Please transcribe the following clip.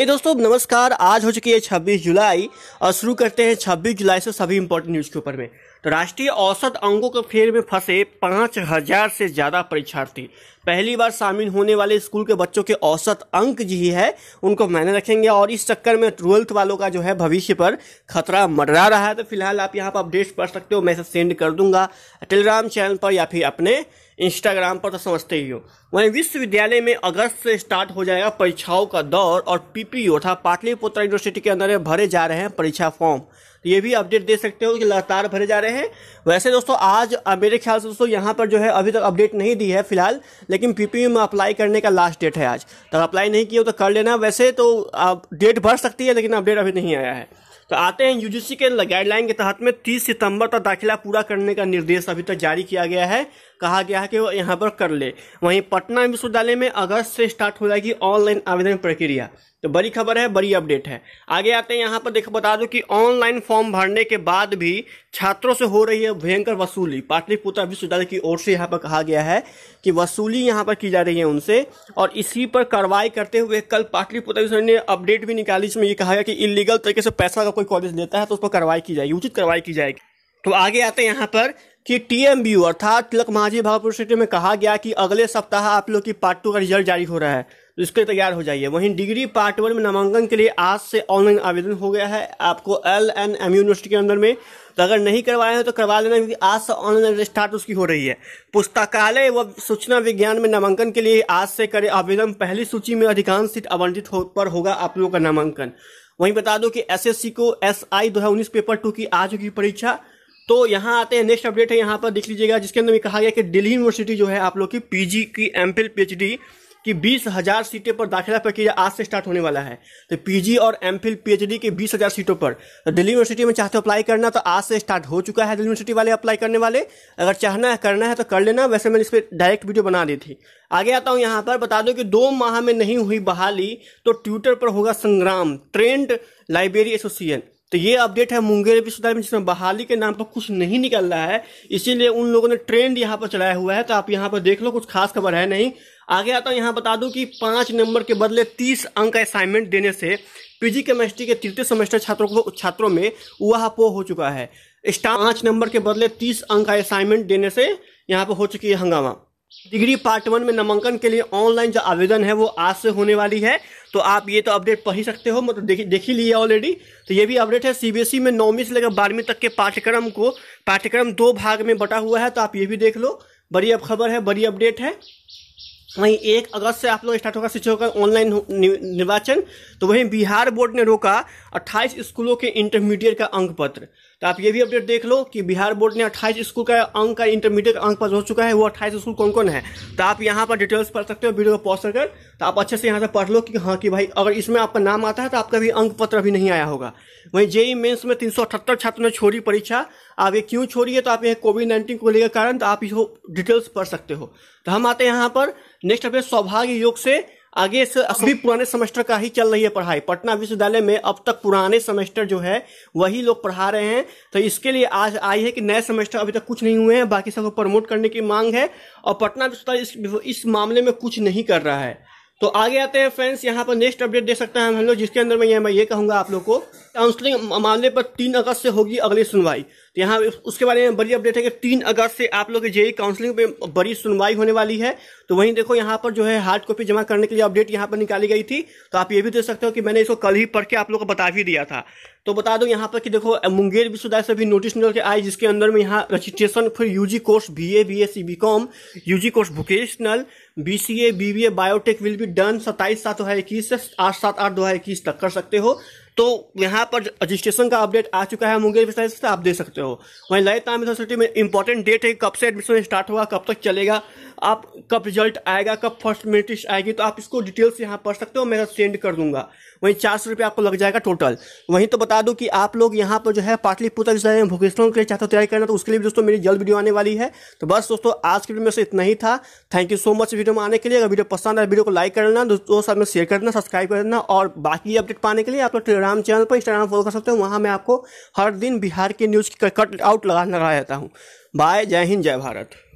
ये दोस्तों नमस्कार आज हो चुकी है 26 जुलाई और शुरू करते हैं 26 जुलाई से सभी इंपॉर्टेंट न्यूज़ के ऊपर में तो राष्ट्रीय औसत अंकों के फेर में फंसे पाँच हजार से ज़्यादा परीक्षार्थी पहली बार शामिल होने वाले स्कूल के बच्चों के औसत अंक जी है उनको मैंने रखेंगे और इस चक्कर में ट्वेल्थ वालों का जो है भविष्य पर खतरा मंडरा रहा है तो फिलहाल आप यहाँ पर अपडेट्स पढ़ सकते हो मैसेज सेंड कर दूंगा टेलीग्राम चैनल पर या फिर अपने इंस्टाग्राम पर तो समझते ही हो वहीं विश्वविद्यालय में अगस्त से स्टार्ट हो जाएगा परीक्षाओं का दौर और पीपीओ था पाटलिपुत्र यूनिवर्सिटी के अंदर भरे जा रहे हैं परीक्षा फॉर्म तो ये भी अपडेट दे सकते हो कि लगातार भरे जा रहे हैं वैसे दोस्तों आज मेरे ख्याल से दोस्तों यहाँ पर जो है अभी तक अपडेट नहीं दी है फिलहाल लेकिन पीपीयू में अप्लाई करने का लास्ट डेट है आज तक अप्लाई नहीं किया तो कर लेना वैसे तो डेट भर सकती है लेकिन अपडेट अभी नहीं आया है तो आते हैं यूजीसी के गाइडलाइन के तहत में 30 सितंबर तक दाखिला पूरा करने का निर्देश अभी तक जारी किया गया है कहा गया है कि वो यहाँ पर कर ले वहीं पटना विश्वविद्यालय में अगस्त से स्टार्ट हो जाएगी ऑनलाइन आवेदन प्रक्रिया तो बड़ी खबर है बड़ी अपडेट है आगे आते हैं यहाँ पर देखो बता दो कि ऑनलाइन फॉर्म भरने के बाद भी छात्रों से हो रही है भयंकर वसूली पाटलिपुत्र विश्वविद्यालय की ओर से यहाँ पर कहा गया है कि वसूली यहाँ पर की जा रही है उनसे और इसी पर कार्रवाई करते हुए कल पाटलिपुत्र विश्वविद्यालय ने अपडेट भी निकाली जिसमें ये कहा गया कि इलीगल तरीके से पैसा का कोई कॉलेज लेता है तो उस पर कार्रवाई की जाएगी उचित कार्रवाई की जाएगी तो आगे आते हैं यहाँ पर कि टीएमबीयू अर्थात तिलक महाजी भागपुर सिटी में कहा गया कि अगले सप्ताह आप लोग की पार्ट टू का रिजल्ट जारी हो रहा है तो इसके लिए तैयार हो जाइए वहीं डिग्री पार्ट वन में नामांकन के लिए आज से ऑनलाइन आवेदन हो गया है आपको एल एन एम यूनिवर्सिटी के अंदर में तो अगर नहीं करवाए हैं तो करवा लेना क्योंकि आज से ऑनलाइन स्टार्ट उसकी हो रही है पुस्तकालय व सूचना विज्ञान में नामांकन के लिए आज से करें आवेदन पहली सूची में अधिकांश सीट आवंटित हो, पर होगा आप लोगों का नामांकन वहीं बता दो कि एस को एस आई दो उन्नीस पेपर टू की आ चुकी परीक्षा तो यहाँ आते हैं नेक्स्ट अपडेट है यहाँ पर देख लीजिएगा जिसके अंदर में कहा गया कि दिल्ली यूनिवर्सिटी जो है आप लोग की पीजी की एमफिल पीएचडी कि बीस हजार सीटें पर दाखिला प्रक्रिया आज से स्टार्ट होने वाला है तो पीजी और एम फिल पी के बीस हजार सीटों पर तो दिल्ली यूनिवर्सिटी में चाहते हो अप्लाई करना तो आज से स्टार्ट हो चुका है दिल्ली यूनिवर्सिटी वाले अप्लाई करने वाले अगर चाहना है करना है तो कर लेना वैसे मैंने इस पर डायरेक्ट वीडियो बना दी थी आगे आता हूँ यहाँ पर बता दूँ कि दो माह में नहीं हुई बहाली तो ट्विटर पर होगा संग्राम ट्रेंड लाइब्रेरी एसोसिएशन तो ये अपडेट है मुंगेर विश्वविद्यालय में जिसमें बहाली के नाम पर कुछ नहीं निकल रहा है इसीलिए उन लोगों ने ट्रेंड यहाँ पर चलाया हुआ है तो आप यहाँ पर देख लो कुछ खास खबर है नहीं आगे आता हूँ यहाँ बता दूँ कि पाँच नंबर के बदले तीस अंक असाइनमेंट देने से पीजी केमिस्ट्री के तृतीय सेमेस्टर छात्रों को छात्रों में पो हो चुका है स्टार पाँच नंबर के बदले तीस अंक का असाइनमेंट देने से यहाँ पर हो चुकी है हंगामा डिग्री पार्ट वन में नामांकन के लिए ऑनलाइन जो आवेदन है वो आज से होने वाली है तो आप ये तो अपडेट पढ़ ही सकते हो मतलब देख देख ही लिया ऑलरेडी तो ये भी अपडेट है सीबीएसई e में नौवीं से लेकर बारहवीं तक के पाठ्यक्रम को पाठ्यक्रम दो भाग में बटा हुआ है तो आप ये भी देख लो बड़ी अब खबर है बड़ी अपडेट है वहीं एक अगस्त से आप लोग स्टार्ट होगा शिक्षकों का ऑनलाइन निर्वाचन तो वहीं बिहार बोर्ड ने रोका 28 स्कूलों के इंटरमीडिएट का अंक पत्र तो आप ये भी अपडेट देख लो कि बिहार बोर्ड ने 28 स्कूल का अंक का इंटरमीडिएट अंक पत्र हो चुका है वो 28 स्कूल कौन कौन है तो आप यहाँ पर डिटेल्स पढ़ सकते हो वीडियो को पॉज कर तो आप अच्छे से यहाँ से पढ़ लो कि हाँ कि भाई अगर इसमें आपका नाम आता है तो आपका भी अंक पत्र अभी नहीं आया होगा वहीं जेई मेन्स में तीन छात्रों ने छोड़ी परीक्षा आप ये क्यों छोड़िए तो आप ये कोविड नाइन्टीन को लेकर कारण तो आप इसको डिटेल्स पढ़ सकते हो तो हम आते हैं यहाँ पर नेक्स्ट अपने सौभाग्य योग से आगे से अभी पुराने सेमेस्टर का ही चल रही है पढ़ाई पटना विश्वविद्यालय में अब तक पुराने सेमेस्टर जो है वही लोग पढ़ा रहे हैं तो इसके लिए आज आई है कि नए सेमेस्टर अभी तक कुछ नहीं हुए हैं बाकी सबको प्रमोट करने की मांग है और पटना विश्वविद्यालय इस, इस मामले में कुछ नहीं कर रहा है तो आगे आते हैं फ्रेंड्स यहाँ पर नेक्स्ट अपडेट दे सकते हैं हम लोग जिसके अंदर में मैं ये कहूँगा आप लोग को काउंसलिंग मामले पर तीन अगस्त से होगी अगली सुनवाई तो यहाँ उसके बारे में बड़ी अपडेट है कि तीन अगस्त से आप लोग जेई काउंसलिंग पे बड़ी सुनवाई होने वाली है तो वहीं देखो यहाँ पर जो है हार्ड कॉपी जमा करने के लिए अपडेट यहाँ पर निकाली गई थी तो आप ये भी देख सकते हो कि मैंने इसको कल ही पढ़ के आप लोग को बता भी दिया था तो बता दो यहाँ पर कि देखो मुंगेर विश्वविद्यालय से भी नोटिस निकल के आई जिसके अंदर में यहाँ रजिस्ट्रेशन फिर UG course B BSc BCom UG course vocational B C B BBA biotech will be done सत्ताईस सात दो हज़ार इक्कीस से आठ सात आठ दो हज़ार इक्कीस तक कर सकते हो तो यहाँ पर रजिस्ट्रेशन का अपडेट आ चुका है मुंगेर विश्वविद्यालय से आप दे सकते हो वहीं ललित राम यूनिवर्सिटी में इंपॉर्टेंट डेट है कब से एडमिशन स्टार्ट होगा कब तक चलेगा आप कब रिजल्ट आएगा कब फर्स्ट मेरिटिस आएगी तो आप इसको डिटेल्स यहाँ पढ़ सकते हो मैं सेंड कर दूंगा वहीं चार सौ आपको लग जाएगा टोटल वहीं तो बता दूँ कि आप लोग यहाँ पर जो है पाटलिपुत्र विश्वविद्यालय में भोकेशनल के लिए चाहते हो तैयारी करना तो उसके लिए दोस्तों मेरी जल्द वीडियो आने वाली है तो बस दोस्तों आज के वीडियो में से इतना ही था thank you so much video में आने के लिए अगर वीडियो पसंद आए वीडियो को लाइक करना दोस्तों साथ में शेयर करना सब्सक्राइब करना और बाकी अपडेट पाने के लिए आप लोग इंस्टाग्राम चैनल पर इंस्टाग्राम फॉलो कर सकते हो वहाँ मैं आपको हर दिन बिहार की न्यूज़ की कट आउट लगा लगा रहता हूँ बाय जय हिंद जय भारत